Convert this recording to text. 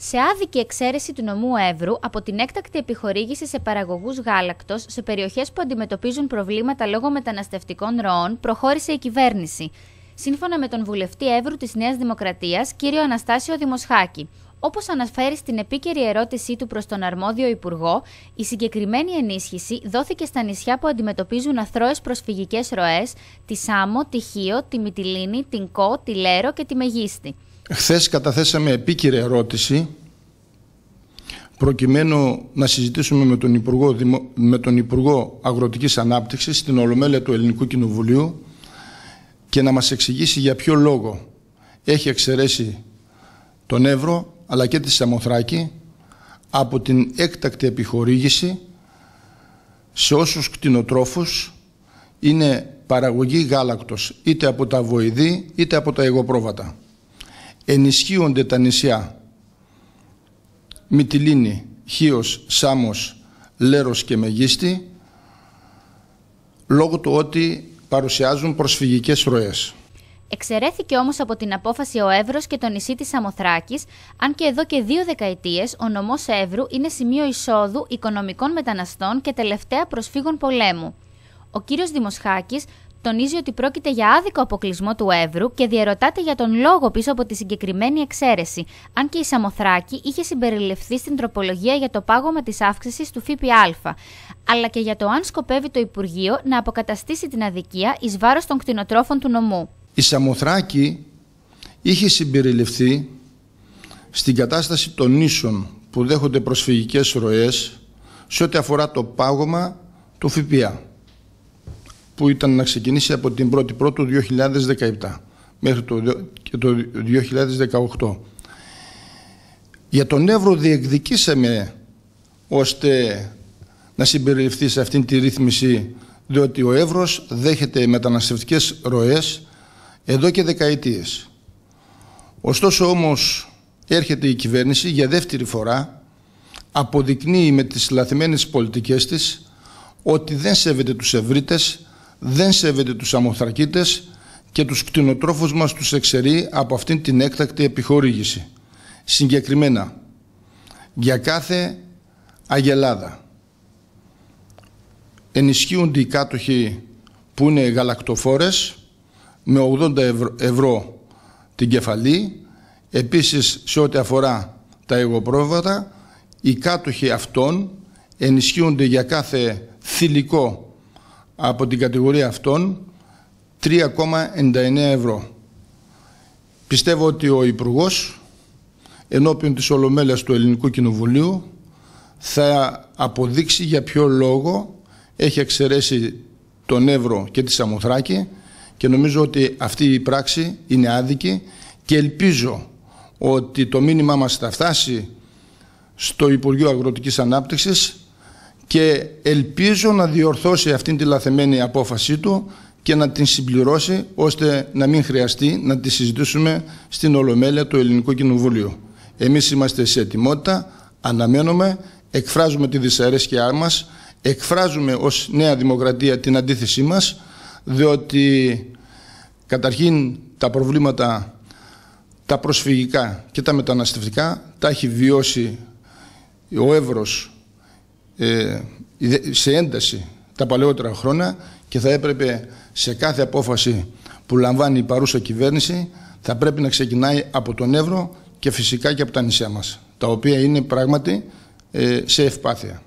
σε άδικη εξαίρεση του νομού Εύρου από την έκτακτη επιχορήγηση σε παραγωγούς γάλακτος σε περιοχές που αντιμετωπίζουν προβλήματα λόγω μεταναστευτικών ροών, προχώρησε η κυβέρνηση. Σύμφωνα με τον βουλευτή Εύρου της Νέας Δημοκρατίας, κύριο Αναστάσιο Δημοσχάκη. Όπως αναφέρει στην επίκαιρη ερώτησή του προς τον αρμόδιο Υπουργό, η συγκεκριμένη ενίσχυση δόθηκε στα νησιά που αντιμετωπίζουν αθρώες προσφυγικές ροές, τη Σάμο, τη Χίο, τη Μιτιλίνη, την Κο, τη Λέρο και τη Μεγίστη. Χθες καταθέσαμε επίκυρη ερώτηση προκειμένου να συζητήσουμε με τον Υπουργό, με τον Υπουργό Αγροτικής Ανάπτυξης στην Ολομέλεια του Ελληνικού Κοινοβουλίου και να μας εξηγήσει για ποιο λόγο έχει εξαιρέσει τον Εύρο αλλά και τη Σαμοθράκη από την έκτακτη επιχορήγηση σε όσους κτηνοτρόφους είναι παραγωγή γάλακτος είτε από τα βοηδή είτε από τα εγωπρόβατα ενισχύονται τα νησιά Μυτιλίνη, Χίος, Σάμος, Λέρος και Μεγίστη λόγω του ότι παρουσιάζουν προσφυγικές ροές. Εξαιρέθηκε όμως από την απόφαση ο Εύρος και το νησί της Αμοθράκης, αν και εδώ και δύο δεκαετίες ο νομός Εύρου είναι σημείο εισόδου οικονομικών μεταναστών και τελευταία προσφύγων πολέμου. Ο κύριος Δημοσχάκης τονίζει ότι πρόκειται για άδικο αποκλεισμό του Εύρου και διαρωτάται για τον λόγο πίσω από τη συγκεκριμένη εξαίρεση, αν και η Σαμοθράκη είχε συμπεριληφθεί στην τροπολογία για το πάγωμα της αύξησης του ΦΠΑ, αλλά και για το αν σκοπεύει το Υπουργείο να αποκαταστήσει την αδικία εις βάρος των κτηνοτρόφων του νομού. Η Σαμοθράκη είχε συμπεριληφθεί στην κατάσταση των νήσων που δέχονται προσφυγικές ροές σε ό,τι αφορά το πάγωμα του ΦΠΑ που ήταν να ξεκινήσει από την 1η Πρώτου 2017 μέχρι το, το 2018. Για τον Εύρο διεκδικήσαμε ώστε να συμπεριληφθεί σε αυτήν τη ρύθμιση διότι ο Εύρος δέχεται μεταναστευτικές ροές εδώ και δεκαετίες. Ωστόσο όμως έρχεται η κυβέρνηση για δεύτερη φορά αποδεικνύει με τις λαθημένες πολιτικές της ότι δεν σέβεται τους ευρύτες δεν σέβεται τους αμοθρακίτες και τους κτηνοτρόφους μας τους εξαιρεί από αυτήν την έκτακτη επιχορήγηση. Συγκεκριμένα, για κάθε αγελάδα ενισχύονται οι κάτοχοι που είναι γαλακτοφόρες με 80 ευρώ την κεφαλή. Επίσης, σε ό,τι αφορά τα εγωπρόβατα, οι κάτοχοι αυτών ενισχύονται για κάθε θηλυκό από την κατηγορία αυτών 3,99 ευρώ. Πιστεύω ότι ο υπουργός ενώπιον της Ολομέλειας του Ελληνικού Κοινοβουλίου θα αποδείξει για ποιο λόγο έχει εξαιρέσει τον Εύρο και τη Σαμοθράκη και νομίζω ότι αυτή η πράξη είναι άδικη και ελπίζω ότι το μήνυμά μας θα φτάσει στο Υπουργείο Αγροτικής Ανάπτυξης και ελπίζω να διορθώσει αυτήν τη λαθεμένη απόφασή του και να την συμπληρώσει ώστε να μην χρειαστεί να τη συζητήσουμε στην Ολομέλεια του Ελληνικού Κοινοβουλίου. Εμείς είμαστε σε ετοιμότητα, αναμένουμε, εκφράζουμε τη δυσαρέσκειά μας, εκφράζουμε ως Νέα Δημοκρατία την αντίθεσή μας, διότι καταρχήν τα προβλήματα τα προσφυγικά και τα μεταναστευτικά τα έχει βιώσει ο Εύρος ε, σε ένταση τα παλαιότερα χρόνια και θα έπρεπε σε κάθε απόφαση που λαμβάνει η παρούσα κυβέρνηση θα πρέπει να ξεκινάει από τον Εύρο και φυσικά και από τα νησιά μας, τα οποία είναι πράγματι ε, σε ευπάθεια.